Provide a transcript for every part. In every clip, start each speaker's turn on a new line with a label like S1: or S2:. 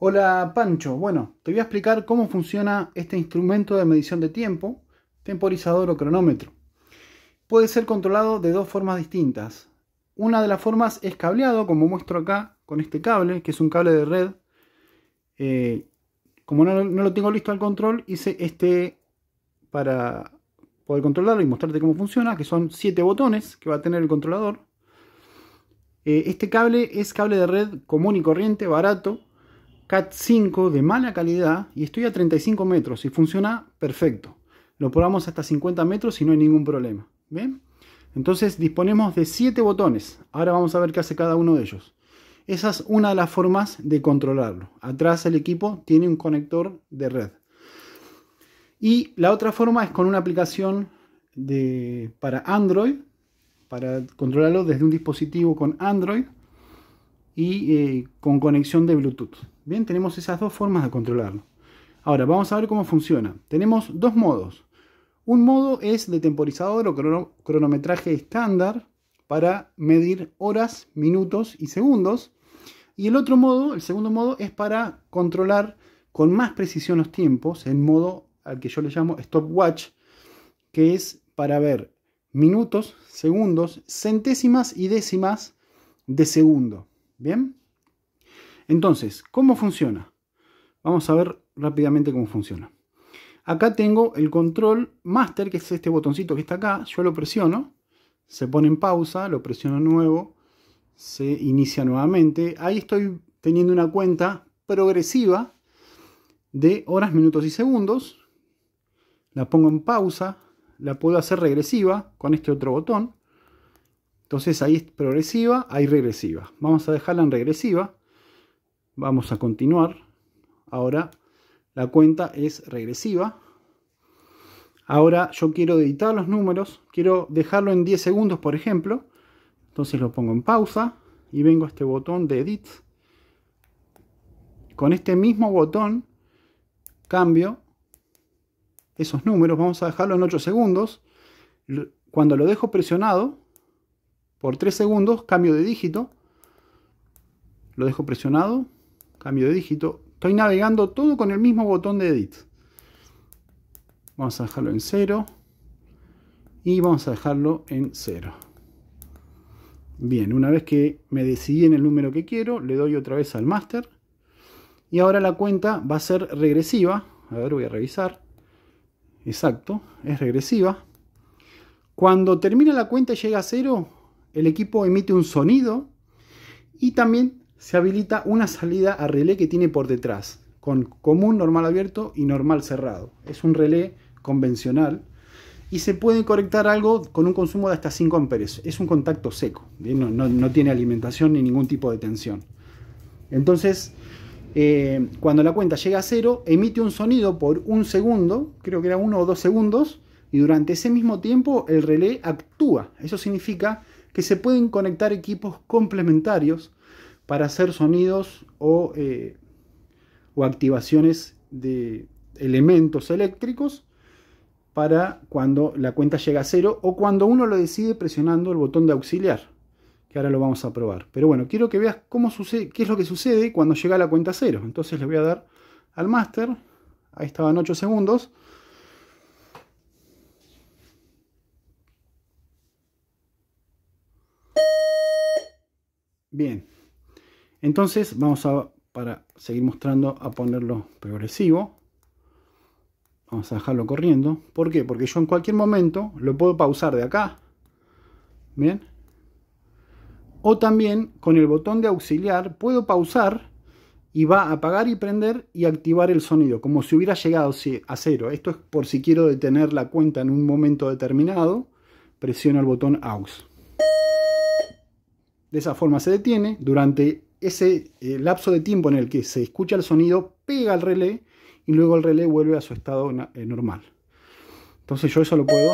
S1: Hola Pancho, bueno, te voy a explicar cómo funciona este instrumento de medición de tiempo, temporizador o cronómetro. Puede ser controlado de dos formas distintas. Una de las formas es cableado, como muestro acá con este cable, que es un cable de red. Eh, como no, lo tengo listo al control, hice este para poder controlarlo y mostrarte cómo funciona, que son siete botones que va a tener el controlador. Eh, este cable es cable de red común y corriente, barato, CAT5 de mala calidad y estoy a 35 metros y funciona perfecto. Lo probamos hasta 50 metros y no hay ningún problema. ¿Ven? Entonces disponemos de 7 botones. Ahora vamos a ver qué hace cada uno de ellos. Esa es una de las formas de controlarlo. Atrás el equipo tiene un conector de red. Y la otra forma es con una aplicación de, para Android, para controlarlo desde un dispositivo con Android y eh, con conexión de Bluetooth. Bien, tenemos esas dos formas de controlarlo. Ahora, vamos a ver cómo funciona. Tenemos dos modos. Un modo es de temporizador o cronometraje estándar para medir horas, minutos y segundos. Y el otro modo, el segundo modo, es para controlar con más precisión los tiempos, en modo al que yo le llamo stopwatch, que es para ver minutos, segundos, centésimas y décimas de segundo. Bien. Entonces, ¿cómo funciona? Vamos a ver rápidamente cómo funciona. Acá tengo el control master, que es este botoncito que está acá. Yo lo presiono, se pone en pausa, lo presiono nuevo, se inicia nuevamente. Ahí estoy teniendo una cuenta progresiva de horas, minutos y segundos. La pongo en pausa, la puedo hacer regresiva con este otro botón. Entonces ahí es progresiva, ahí regresiva. Vamos a dejarla en regresiva. Vamos a continuar. Ahora la cuenta es regresiva. Ahora yo quiero editar los números. Quiero dejarlo en 10 segundos, por ejemplo. Entonces lo pongo en pausa y vengo a este botón de Edit. Con este mismo botón cambio esos números. Vamos a dejarlo en 8 segundos. Cuando lo dejo presionado, por 3 segundos, cambio de dígito, lo dejo presionado, cambio de dígito, estoy navegando todo con el mismo botón de edit. Vamos a dejarlo en cero y vamos a dejarlo en cero. Bien, una vez que me decidí en el número que quiero, le doy otra vez al master. Y ahora la cuenta va a ser regresiva. A ver, voy a revisar. Exacto, es regresiva. Cuando termina la cuenta y llega a cero el equipo emite un sonido y también se habilita una salida a relé que tiene por detrás, con común normal abierto y normal cerrado. Es un relé convencional y se puede conectar algo con un consumo de hasta 5 amperes. Es un contacto seco, no, tiene alimentación ni ningún tipo de tensión. Entonces, eh, cuando la cuenta llega a cero, emite un sonido por un segundo, creo que era uno o dos segundos, y durante ese mismo tiempo el relé actúa. Eso significa que se pueden conectar equipos complementarios para hacer sonidos eh, o, activaciones de elementos eléctricos para cuando la cuenta llega a cero o cuando uno lo decide presionando el botón de auxiliar, que ahora lo vamos a probar. Pero bueno, quiero que veas cómo qué es lo que sucede cuando llega la cuenta cero. Entonces le voy a dar al master, ahí estaban 8 segundos, Bien, entonces vamos a, para seguir mostrando, a ponerlo progresivo. Vamos a dejarlo corriendo. ¿Por qué? Porque yo en cualquier momento lo puedo pausar de acá. Bien. O también con el botón de auxiliar puedo pausar y va a apagar y prender y activar el sonido, como si hubiera llegado a cero. Esto es por si quiero detener la cuenta en un momento determinado, presiono el botón AUX. De esa forma se detiene. Durante ese eh, lapso de tiempo en el que se escucha el sonido, pega el relé y luego el relé vuelve a su estado eh, normal. Entonces yo eso lo puedo,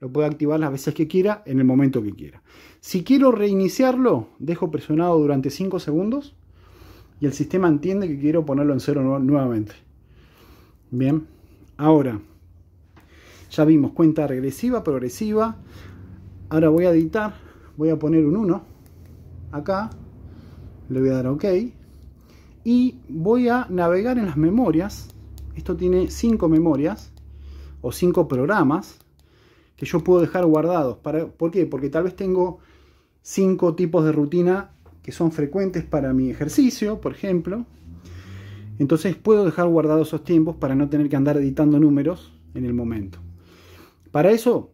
S1: lo puedo activar las veces que quiera, en el momento que quiera. Si quiero reiniciarlo, dejo presionado durante 5 segundos y el sistema entiende que quiero ponerlo en cero nuevamente. Bien, ahora ya vimos cuenta regresiva, progresiva. Ahora voy a editar, voy a poner un 1 acá, le voy a dar OK y voy a navegar en las memorias. Esto tiene cinco memorias o cinco programas que yo puedo dejar guardados. ¿Por qué? Porque tal vez tengo cinco tipos de rutina que son frecuentes para mi ejercicio, por ejemplo. Entonces puedo dejar guardados esos tiempos para no tener que andar editando números en el momento. Para eso,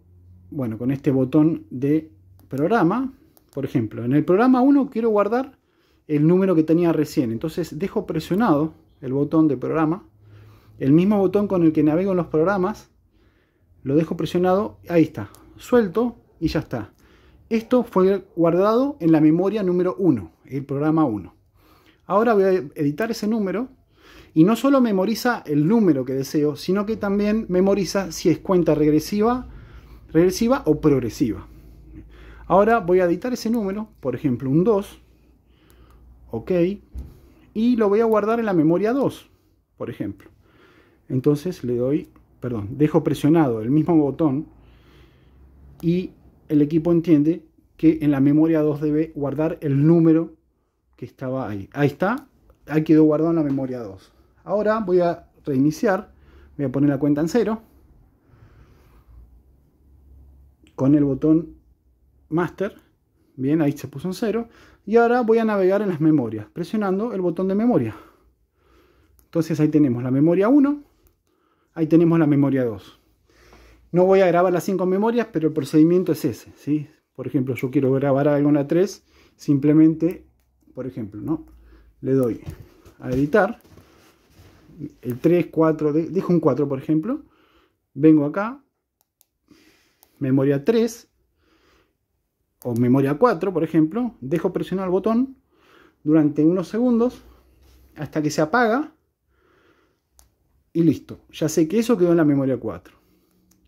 S1: bueno, con este botón de programa por ejemplo, en el programa 1 quiero guardar el número que tenía recién. Entonces dejo presionado el botón de programa. El mismo botón con el que navego en los programas. Lo dejo presionado. Ahí está. Suelto y ya está. Esto fue guardado en la memoria número 1, el programa 1. Ahora voy a editar ese número y no solo memoriza el número que deseo, sino que también memoriza si es cuenta regresiva, regresiva o progresiva. Ahora voy a editar ese número, por ejemplo un 2, ok, y lo voy a guardar en la memoria 2, por ejemplo. Entonces le doy, perdón, dejo presionado el mismo botón y el equipo entiende que en la memoria 2 debe guardar el número que estaba ahí. Ahí está, ahí quedó guardado en la memoria 2. Ahora voy a reiniciar, voy a poner la cuenta en cero. Con el botón master, bien, ahí se puso un cero, y ahora voy a navegar en las memorias, presionando el botón de memoria. Entonces ahí tenemos la memoria 1, ahí tenemos la memoria 2. No voy a grabar las 5 memorias, pero el procedimiento es ese, ¿sí? Por ejemplo, yo quiero grabar algo en la 3, simplemente, por ejemplo, ¿no? Le doy a editar, el 3, 4, dejo un 4 por ejemplo, vengo acá, memoria 3, o memoria 4, por ejemplo, dejo presionado el botón durante unos segundos hasta que se apaga y listo. Ya sé que eso quedó en la memoria 4.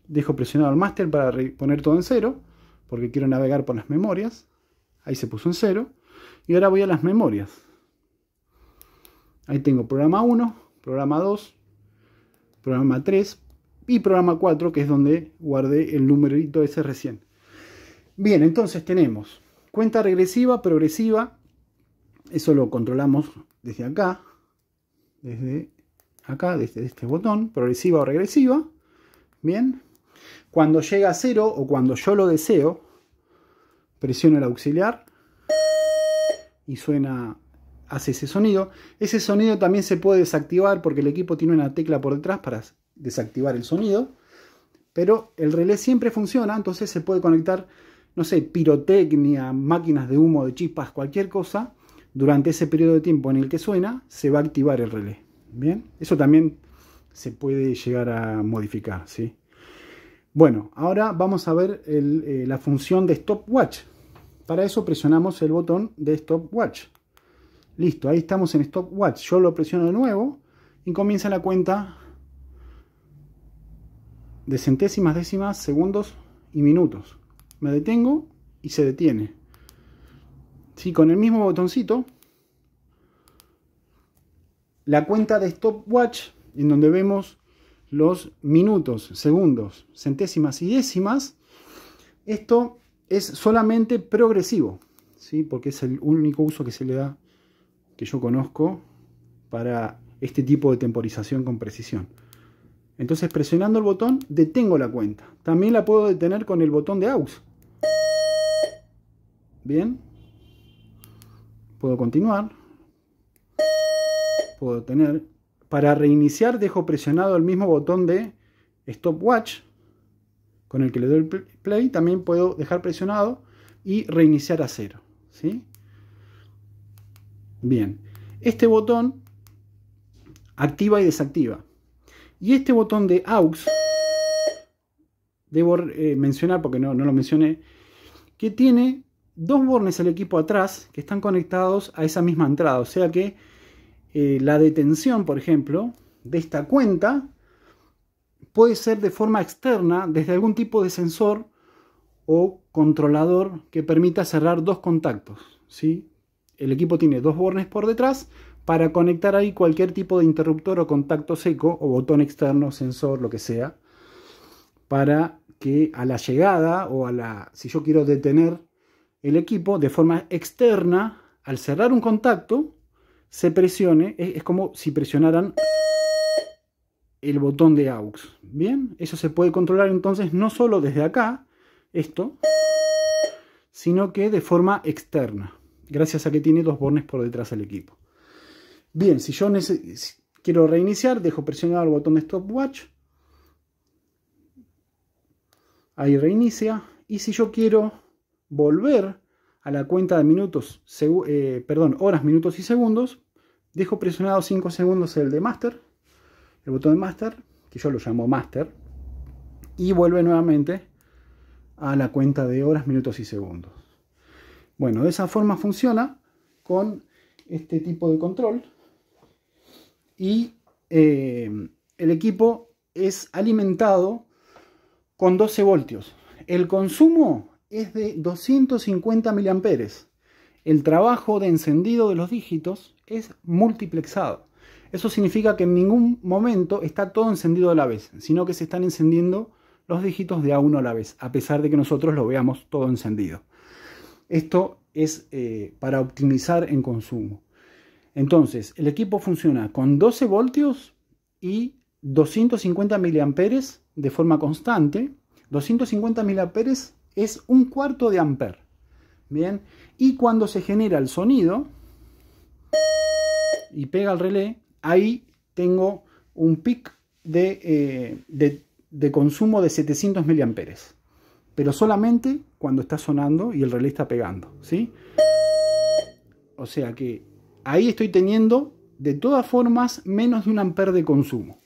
S1: Dejo presionado el máster para poner todo en cero, porque quiero navegar por las memorias. Ahí se puso en cero. Y ahora voy a las memorias. Ahí tengo programa 1, programa 2, programa 3 y programa 4, que es donde guardé el numerito ese recién. Bien, entonces tenemos cuenta regresiva, progresiva. Eso lo controlamos desde acá, desde acá, desde este botón, progresiva o regresiva. Bien, cuando llega a cero o cuando yo lo deseo, presiono el auxiliar y suena, hace ese sonido. Ese sonido también se puede desactivar porque el equipo tiene una tecla por detrás para desactivar el sonido. Pero el relé siempre funciona, entonces se puede conectar no sé, pirotecnia, máquinas de humo, de chispas, cualquier cosa, durante ese periodo de tiempo en el que suena, se va a activar el relé. Bien, eso también se puede llegar a modificar. ¿sí? Bueno, ahora vamos a ver eh, la función de stopwatch. Para eso presionamos el botón de stopwatch. Listo, ahí estamos en stopwatch. Yo lo presiono de nuevo y comienza la cuenta de centésimas, décimas, segundos y minutos me detengo y se detiene. ¿Sí? Con el mismo botoncito, la cuenta de stopwatch, en donde vemos los minutos, segundos, centésimas y décimas, esto es solamente progresivo, ¿sí? porque es el único uso que se le da, que yo conozco, para este tipo de temporización con precisión. Entonces presionando el botón detengo la cuenta. También la puedo detener con el botón de AUX. Bien. Puedo continuar. Puedo tener. Para reiniciar dejo presionado el mismo botón de stopwatch con el que le doy play. También puedo dejar presionado y reiniciar a cero. ¿sí? Bien. Este botón activa y desactiva. Y este botón de AUX, debo eh, mencionar porque no, no lo mencioné, que tiene dos bornes el equipo atrás que están conectados a esa misma entrada. O sea que eh, la detención, por ejemplo, de esta cuenta puede ser de forma externa desde algún tipo de sensor o controlador que permita cerrar dos contactos. ¿sí? El equipo tiene dos bornes por detrás para conectar ahí cualquier tipo de interruptor o contacto seco o botón externo, sensor, lo que sea, para que a la llegada o a la, si yo quiero detener el equipo de forma externa, al cerrar un contacto, se presione, es, como si presionaran el botón de AUX. Bien, eso se puede controlar entonces no solo desde acá, esto, sino que de forma externa, gracias a que tiene dos bornes por detrás del equipo. Bien, si yo quiero reiniciar, dejo presionado el botón de stopwatch. Ahí reinicia. Y si yo quiero volver a la cuenta de minutos, eh, perdón, horas, minutos y segundos. Dejo presionado 5 segundos el de master, el botón de master, que yo lo llamo master, y vuelve nuevamente a la cuenta de horas, minutos y segundos. Bueno, de esa forma funciona con este tipo de control y eh, el equipo es alimentado con 12 voltios. El consumo es de 250 miliamperes. El trabajo de encendido de los dígitos es multiplexado. Eso significa que en ningún momento está todo encendido a la vez, sino que se están encendiendo los dígitos de a uno a la vez, a pesar de que nosotros lo veamos todo encendido. Esto es eh, para optimizar en consumo. Entonces, el equipo funciona con 12 voltios y 250 miliamperes de forma constante. 250 miliamperes es un cuarto de amper. Bien, y cuando se genera el sonido y pega el relé, ahí tengo un pic de, eh, consumo de 700 miliamperes, pero solamente cuando está sonando y el relé está pegando, ¿sí? O sea que ahí estoy teniendo de todas formas menos de un amper de consumo.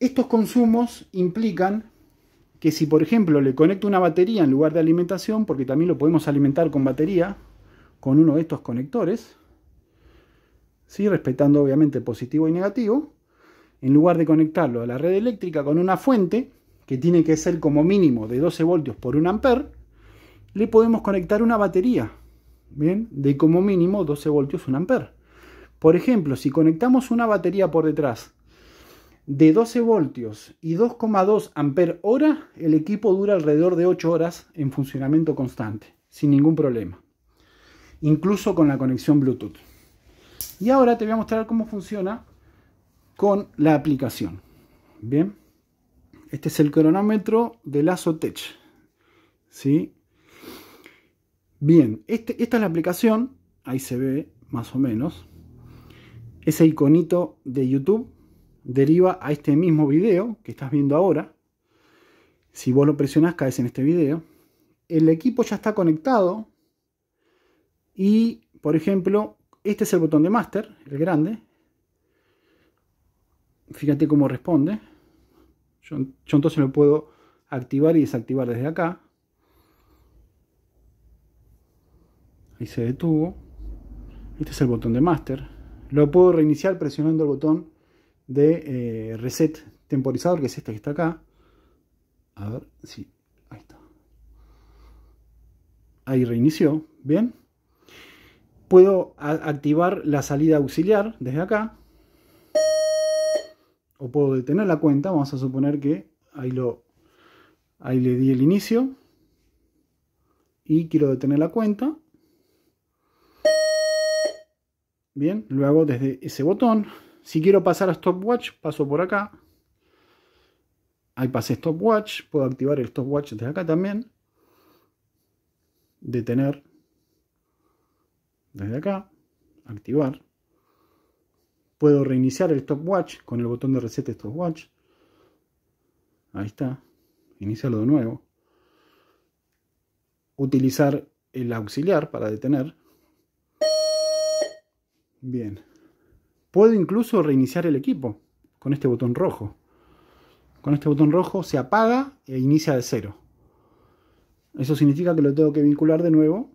S1: Estos consumos implican que si por ejemplo le conecto una batería en lugar de alimentación, porque también lo podemos alimentar con batería, con uno de estos conectores, ¿sí? respetando obviamente positivo y negativo, en lugar de conectarlo a la red eléctrica con una fuente, que tiene que ser como mínimo de 12 voltios por 1 amper, le podemos conectar una batería, ¿bien? De como mínimo 12 voltios 1 amper. Por ejemplo, si conectamos una batería por detrás de 12 voltios y 2,2 ampere hora, el equipo dura alrededor de 8 horas en funcionamiento constante, sin ningún problema. Incluso con la conexión Bluetooth. Y ahora te voy a mostrar cómo funciona con la aplicación. Bien. Este es el cronómetro de Lazo tech ¿Sí? Bien, este, esta es la aplicación. Ahí se ve más o menos. Ese iconito de YouTube deriva a este mismo video que estás viendo ahora. Si vos lo presionás, caes en este video. El equipo ya está conectado. Y, por ejemplo, este es el botón de master, el grande. Fíjate cómo responde. Yo, entonces lo puedo activar y desactivar desde acá. Ahí se detuvo. Este es el botón de master. Lo puedo reiniciar presionando el botón de eh, reset temporizador, que es este que está acá. A ver si... Sí, ahí está. Ahí reinició. Bien. Puedo activar la salida auxiliar desde acá. O puedo detener la cuenta. Vamos a suponer que ahí, lo, ahí le di el inicio. Y quiero detener la cuenta. Bien, luego desde ese botón. Si quiero pasar a stopwatch, paso por acá. Ahí pasé stopwatch. Puedo activar el stopwatch desde acá también. Detener. Desde acá. Activar. Puedo reiniciar el stopwatch con el botón de reset stopwatch. Ahí está. Iniciarlo de nuevo. Utilizar el auxiliar para detener. Bien. Puedo incluso reiniciar el equipo con este botón rojo. Con este botón rojo se apaga e inicia de cero. Eso significa que lo tengo que vincular de nuevo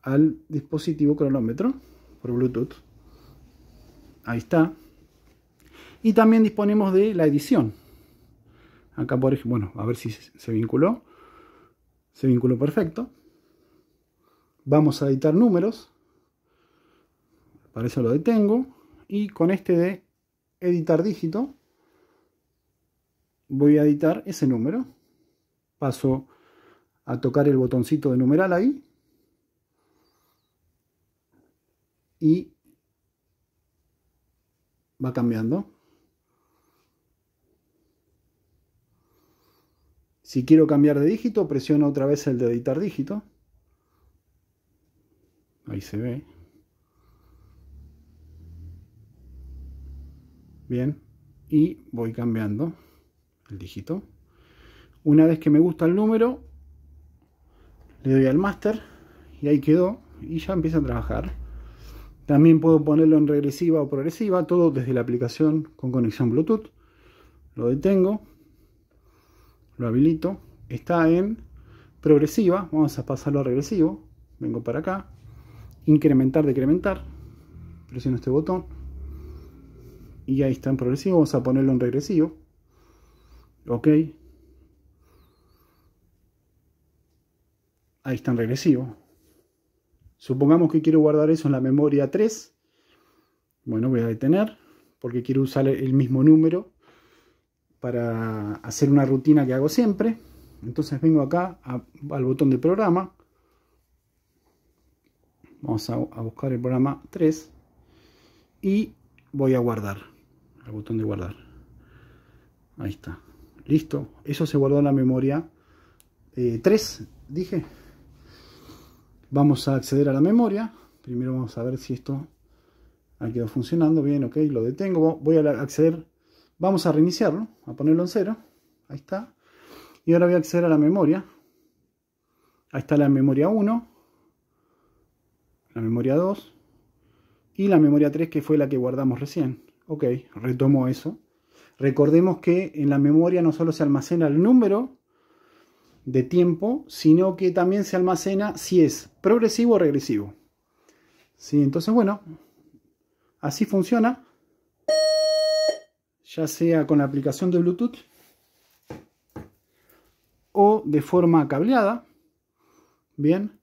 S1: al dispositivo cronómetro por Bluetooth. Ahí está. Y también disponemos de la edición. Acá, por ejemplo, bueno, a ver si se vinculó. Se vinculó perfecto. Vamos a editar números. Para eso lo detengo. Y con este de editar dígito, voy a editar ese número. Paso a tocar el botoncito de numeral ahí. Y va cambiando. Si quiero cambiar de dígito, presiono otra vez el de editar dígito. Ahí se ve. Bien, y voy cambiando el dígito. Una vez que me gusta el número, le doy al master y ahí quedó y ya empieza a trabajar. También puedo ponerlo en regresiva o progresiva, todo desde la aplicación con conexión Bluetooth. Lo detengo, lo habilito, está en progresiva, vamos a pasarlo a regresivo, vengo para acá, incrementar, decrementar, presiono este botón y ahí está en progresivo, vamos a ponerlo en regresivo. Ok. Ahí está en regresivo. Supongamos que quiero guardar eso en la memoria 3. Bueno, voy a detener porque quiero usar el mismo número para hacer una rutina que hago siempre. Entonces vengo acá al botón de programa. Vamos a buscar el programa 3 y voy a guardar botón de guardar. Ahí está. Listo. Eso se guardó en la memoria 3, eh, dije. Vamos a acceder a la memoria. Primero vamos a ver si esto ha quedado funcionando. Bien, ok, lo detengo. Voy a acceder. Vamos a reiniciarlo, a ponerlo en cero. Ahí está. Y ahora voy a acceder a la memoria. Ahí está la memoria 1, la memoria 2 y la memoria 3 que fue la que guardamos recién. Ok, retomo eso. Recordemos que en la memoria no solo se almacena el número de tiempo, sino que también se almacena si es progresivo o regresivo. Sí, entonces, bueno, así funciona, ya sea con la aplicación de Bluetooth o de forma cableada. Bien,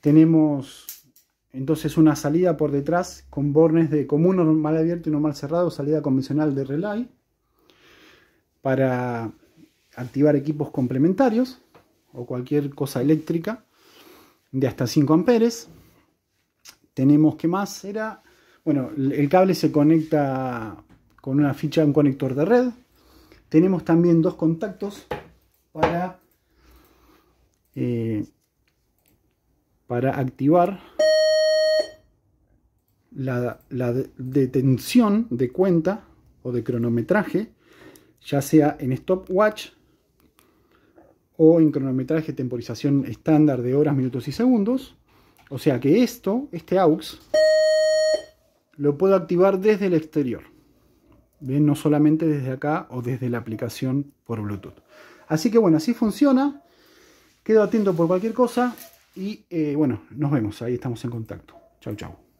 S1: tenemos entonces una salida por detrás con bornes de común normal abierto y normal cerrado, salida convencional de relay para activar equipos complementarios o cualquier cosa eléctrica de hasta 5 amperes. Tenemos que más era, bueno, el cable se conecta con una ficha, de un conector de red. Tenemos también dos contactos para, eh, para activar la, detención de cuenta o de cronometraje, ya sea en stopwatch o en cronometraje temporización estándar de horas, minutos y segundos. O sea que esto, este AUX, lo puedo activar desde el exterior. Bien, no solamente desde acá o desde la aplicación por Bluetooth. Así que bueno, así funciona. Quedo atento por cualquier cosa y eh, bueno, nos vemos. Ahí estamos en contacto. Chau, chau.